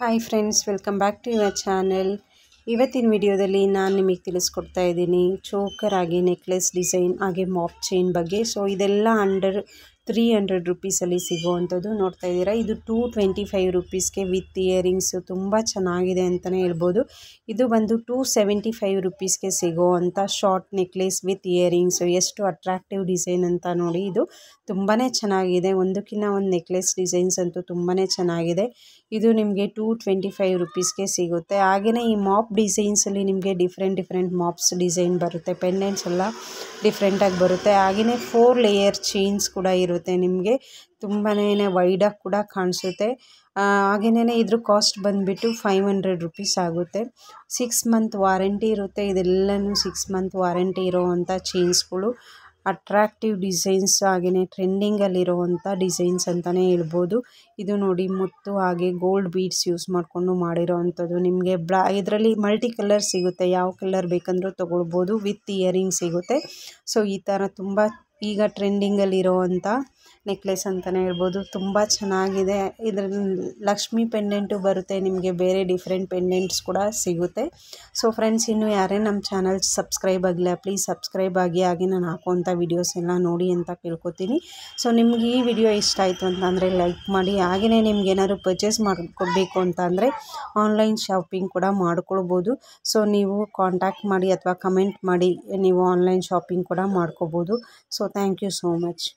hi friends welcome back to your channel ಇವತ್ತಿನ ವಿಡಿಯೋದಲ್ಲಿ ನಾನು ನಿಮಗೆ ತಿಳಿಸ್ಕೊಡ್ತಾ ಇದ್ದೀನಿ ಚೋಕರ್ ಆಗಿ ನೆಕ್ಲೆಸ್ ಡಿಸೈನ್ ಹಾಗೆ ಮಾಪ್ ಚೈನ್ ಬಗ್ಗೆ ಸೊ ಇದೆಲ್ಲ ಅಂಡರ್ ತ್ರೀ ಹಂಡ್ರೆಡ್ ರುಪೀಸಲ್ಲಿ ಸಿಗೋವಂಥದ್ದು ನೋಡ್ತಾ ಇದ್ದೀರಾ ಇದು ಟೂ ಟ್ವೆಂಟಿ ಫೈವ್ ರುಪೀಸ್ಗೆ ವಿತ್ ಇಯರಿಂಗ್ಸು ತುಂಬ ಚೆನ್ನಾಗಿದೆ ಅಂತಲೇ ಹೇಳ್ಬೋದು ಇದು ಬಂದು ಟೂ ಸೆವೆಂಟಿ ಫೈವ್ ರುಪೀಸ್ಗೆ ಸಿಗುವಂಥ ಶಾರ್ಟ್ ನೆಕ್ಲೇಸ್ ವಿತ್ ಇಯರಿಂಗ್ಸು ಎಷ್ಟು ಅಟ್ರಾಕ್ಟಿವ್ ಡಿಸೈನ್ ಅಂತ ನೋಡಿ ಇದು ತುಂಬಾ ಚೆನ್ನಾಗಿದೆ ಒಂದಕ್ಕಿಂತ ಒಂದು ನೆಕ್ಲೆಸ್ ಡಿಸೈನ್ಸ್ ಅಂತೂ ತುಂಬಾ ಚೆನ್ನಾಗಿದೆ ಇದು ನಿಮಗೆ ಟೂ ಟ್ವೆಂಟಿ ಫೈವ್ ರುಪೀಸ್ಗೆ ಸಿಗುತ್ತೆ ಹಾಗೆಯೇ ಈ ಮಾಪ್ ಡಿಸೈನ್ಸಲ್ಲಿ ನಿಮಗೆ ಡಿಫ್ರೆಂಟ್ ಡಿಫ್ರೆಂಟ್ ಮಾಪ್ಸ್ ಡಿಸೈನ್ ಬರುತ್ತೆ ಪೆಂಡೆಂಟ್ಸ್ ಎಲ್ಲ ಡಿಫ್ರೆಂಟಾಗಿ ಬರುತ್ತೆ ಹಾಗೆಯೇ ಫೋರ್ ಲೇಯರ್ ಚೈನ್ಸ್ ಕೂಡ ಇರುತ್ತೆ ಇರುತ್ತೆ ನಿಮಗೆ ತುಂಬಾ ವೈಡಾಗಿ ಕೂಡ ಕಾಣಿಸುತ್ತೆ ಹಾಗೆಯೇ ಇದ್ರ ಕಾಸ್ಟ್ ಬಂದುಬಿಟ್ಟು ಫೈವ್ ಹಂಡ್ರೆಡ್ ರುಪೀಸ್ ಆಗುತ್ತೆ ಸಿಕ್ಸ್ ಮಂತ್ ವಾರಂಟಿ ಇರುತ್ತೆ ಇದೆಲ್ಲನೂ ಸಿಕ್ಸ್ ಮಂತ್ ವಾರಂಟಿ ಇರೋವಂಥ ಚೇನ್ಸ್ಗಳು ಅಟ್ರಾಕ್ಟಿವ್ ಡಿಸೈನ್ಸ್ ಹಾಗೆಯೇ ಟ್ರೆಂಡಿಂಗಲ್ಲಿರೋವಂಥ ಡಿಸೈನ್ಸ್ ಅಂತಲೇ ಹೇಳ್ಬೋದು ಇದು ನೋಡಿ ಮುತ್ತು ಹಾಗೆ ಗೋಲ್ಡ್ ಬೀಡ್ಸ್ ಯೂಸ್ ಮಾಡಿಕೊಂಡು ಮಾಡಿರೋ ಅಂಥದ್ದು ನಿಮಗೆ ಬ್ಲಾ ಇದರಲ್ಲಿ ಮಲ್ಟಿ ಕಲರ್ ಸಿಗುತ್ತೆ ಯಾವ ಕಲರ್ ಬೇಕಂದ್ರೂ ತೊಗೊಳ್ಬೋದು ವಿತ್ ಇಯರಿಂಗ್ ಸಿಗುತ್ತೆ ಸೊ ಈ ಥರ ತುಂಬ ಈಗ ಟ್ರೆಂಡಿಂಗಲ್ಲಿ ಇರೋವಂಥ ನೆಕ್ಲೆಸ್ ಅಂತಲೇ ಹೇಳ್ಬೋದು ತುಂಬ ಚೆನ್ನಾಗಿದೆ ಇದ್ರ ಲಕ್ಷ್ಮಿ ಪೆಂಡೆಂಟು ಬರುತ್ತೆ ನಿಮಗೆ ಬೇರೆ ಡಿಫ್ರೆಂಟ್ ಪೆಂಡೆಂಟ್ಸ್ ಕೂಡ ಸಿಗುತ್ತೆ ಸೊ ಫ್ರೆಂಡ್ಸ್ ಇನ್ನೂ ಯಾರೇ ನಮ್ಮ ಚಾನಲ್ ಸಬ್ಸ್ಕ್ರೈಬ್ ಆಗಿಲ್ಲ ಪ್ಲೀಸ್ ಸಬ್ಸ್ಕ್ರೈಬ್ ಆಗಿ ಹಾಗೆ ನಾನು ಹಾಕುವಂಥ ವೀಡಿಯೋಸ್ ಎಲ್ಲ ನೋಡಿ ಅಂತ ಕೇಳ್ಕೊತೀನಿ ಸೊ ನಿಮ್ಗೆ ಈ ವಿಡಿಯೋ ಇಷ್ಟ ಆಯಿತು ಅಂತಂದರೆ ಲೈಕ್ ಮಾಡಿ ಹಾಗೆಯೇ ನಿಮ್ಗೆ ಏನಾದರೂ ಪರ್ಚೇಸ್ ಮಾಡ್ಕೊಬೇಕು ಅಂತ ಅಂದರೆ ಆನ್ಲೈನ್ ಶಾಪಿಂಗ್ ಕೂಡ ಮಾಡ್ಕೊಳ್ಬೋದು ಸೊ ನೀವು ಕಾಂಟ್ಯಾಕ್ಟ್ ಮಾಡಿ ಅಥವಾ ಕಮೆಂಟ್ ಮಾಡಿ ನೀವು ಆನ್ಲೈನ್ ಶಾಪಿಂಗ್ ಕೂಡ ಮಾಡ್ಕೋಬೋದು so thank you so much